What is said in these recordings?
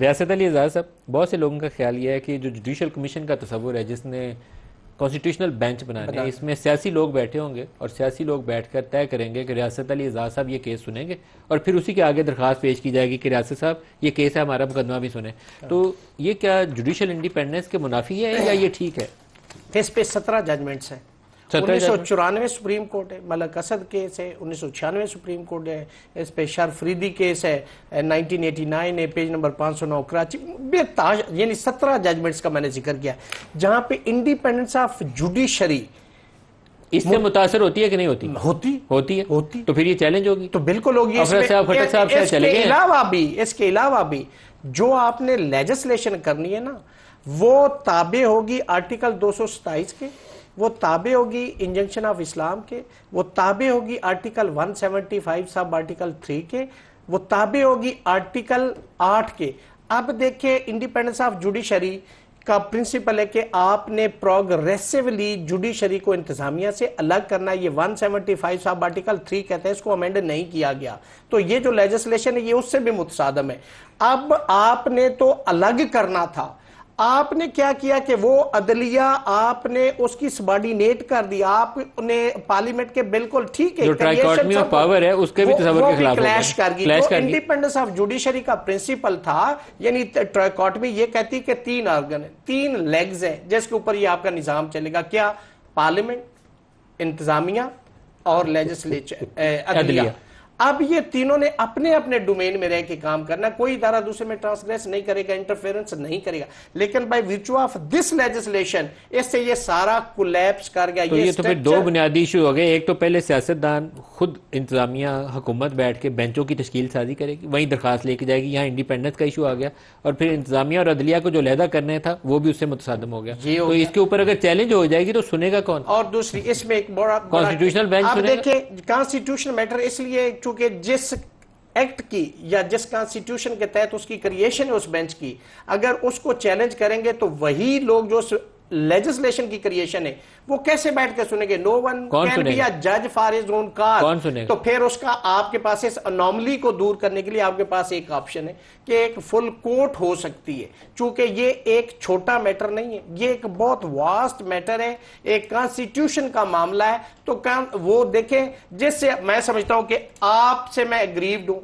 रियासत अली एजाज साहब बहुत से लोगों का ख्याल ये है कि जो जुडिशल कमीशन का तस्वुर है जिसने कॉन्स्टिट्यूशनल बेंच बनाया है इसमें सियासी लोग बैठे होंगे और सियासी लोग बैठ कर तय करेंगे कि रियासत अली एजाज साहब ये केस सुनेंगे और फिर उसी के आगे दरख्वास्त पेश की जाएगी कि रियासत साहब ये केस है हमारा मुकदमा भी सुने हाँ। तो ये क्या जुडिशल इंडिपेंडेंस के मुनाफी है या ये ठीक है इस पे सत्रह जजमेंट्स हैं उन्नीस सुप्रीम कोर्ट है मलक असद केस है उन्नीस सुप्रीम कोर्ट है इस पे शरफरीदी केस है 1989 एटी पेज नंबर 509 सौ नौ कराची बेताश यानी सत्रह जजमेंट्स का मैंने जिक्र किया जहां पे इंडिपेंडेंस ऑफ जुडिशरी इससे मुतासर होती है कि नहीं होती होती होती है होती तो फिर ये चैलेंज होगी तो बिल्कुल होगी इसके अलावा भी इसके अलावा भी जो आपने लेजिस्लेशन करनी है ना वो ताबे होगी आर्टिकल दो सौ सताइस के वो ताबे होगी इंजंक्शन ऑफ इस्लाम के वो ताबे होगी आर्टिकल 175 सब आर्टिकल थ्री के वो ताबे होगी आर्टिकल आठ के अब देखिए इंडिपेंडेंस ऑफ जुडिशरी का प्रिंसिपल है कि आपने प्रोग्रेसिवली जुडिशरी को इंतजामिया से अलग करना ये 175 साहब आर्टिकल थ्री कहते हैं इसको अमेंड नहीं किया गया तो ये जो लेजिस्लेशन है ये उससे भी मुतसादम है अब आपने तो अलग करना था आपने क्या किया कि वो अदलिया आपने उसकी सबॉर्डिनेट कर दी आपने पार्लियामेंट के बिल्कुल ठीक है ट्राइकॉटमी ऑफ पावर है उसके भी तस्वर तो के खिलाफ क्लैश कर गई तो इंडिपेंडेंस ऑफ जुडिशरी का प्रिंसिपल था यानी ट्राइकॉटमी ये कहती कि तीन ऑर्गन है तीन लेग्स हैं जिसके ऊपर ये आपका निजाम चलेगा क्या पार्लियामेंट इंतजामिया और लेजिस्लेचर अदलिया अब ये तीनों ने अपने अपने डोमेन में रह के काम करना कोई इधारा दूसरे में ट्रांसग्रेस नहीं करेगा इंटरफेरेंस नहीं करेगा लेकिन बाय विचू ऑफ दिस लेजिस्लेशन इससे ये सारा कोलैप्स कर गया तो ये, ये तो फिर दो बुनियादी इशू हो गए एक तो पहले सियासतदान खुद इंतजामिया हुकूमत बैठ के बेंचों की तश्कील साजी करेगी वहीं दरखास्त लेके जाएगी यहाँ इंडिपेंडेंस का इशू आ गया और फिर इंतजामिया और अदलिया को जो लहदा करने था वो भी उससे मुतसादम हो गया तो इसके ऊपर अगर चैलेंज हो जाएगी तो सुनेगा कौन और दूसरी इसमें एक बड़ा कॉन्स्टिट्यूशनल बेंच देखिए कॉन्स्टिट्यूशनल मैटर इसलिए चूंकि जिस एक्ट की या जिस कॉन्स्टिट्यूशन के तहत उसकी क्रिएशन है उस बेंच की अगर उसको चैलेंज करेंगे तो वही लोग जो लेजिस्लेशन की क्रिएशन है वो कैसे बैठ के सुनेंगे no one can be a जज फॉर इज ओन कार तो फिर उसका आपके पास इस अनोमली को दूर करने के लिए आपके पास एक ऑप्शन है कि एक फुल कोर्ट हो सकती है चूंकि ये एक छोटा मैटर नहीं है ये एक बहुत वास्ट मैटर है एक कॉन्स्टिट्यूशन का मामला है तो वो देखें जिससे मैं समझता हूं कि आपसे मैं अग्रीव्ड हूं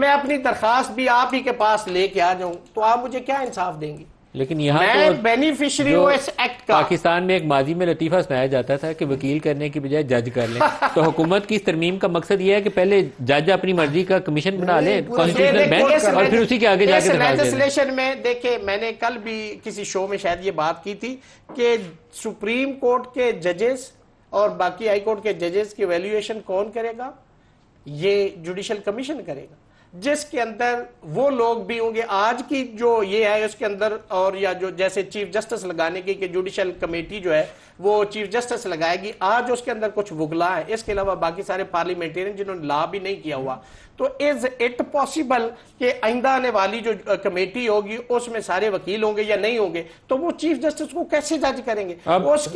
मैं अपनी दरखास्त भी आप ही के पास लेके आ जाऊं तो आप मुझे क्या इंसाफ देंगे लेकिन यहाँ तो बेनिफिशरी हूँ इस एक्ट का पाकिस्तान में एक माजी में लतीफा सुनाया जाता था कि वकील करने की बजाय जज कर ले तो हुकूमत की इस तरमीम का मकसद यह है कि पहले जज अपनी मर्जी का कमीशन बना ले और फिर उसी के आगे जाके लेजिस्लेशन में देखे मैंने कल भी किसी शो में शायद ये बात की थी कि सुप्रीम कोर्ट के जजेस और बाकी हाई कोर्ट के जजेस की वैल्यूएशन कौन करेगा ये जुडिशल कमीशन करेगा जिसके अंदर वो लोग भी होंगे आज की जो ये है उसके अंदर और या जो जैसे चीफ जस्टिस लगाने की कि जुडिशल कमेटी जो है वो चीफ जस्टिस लगाएगी आज उसके अंदर कुछ वुगला है इसके अलावा बाकी सारे पार्लियामेंटेरियन जिन्होंने ला भी नहीं किया हुआ तो इज इट पॉसिबल कि आइंदा आने वाली जो कमेटी होगी उसमें सारे वकील होंगे या नहीं होंगे तो वो चीफ जस्टिस को कैसे जज करेंगे उसकी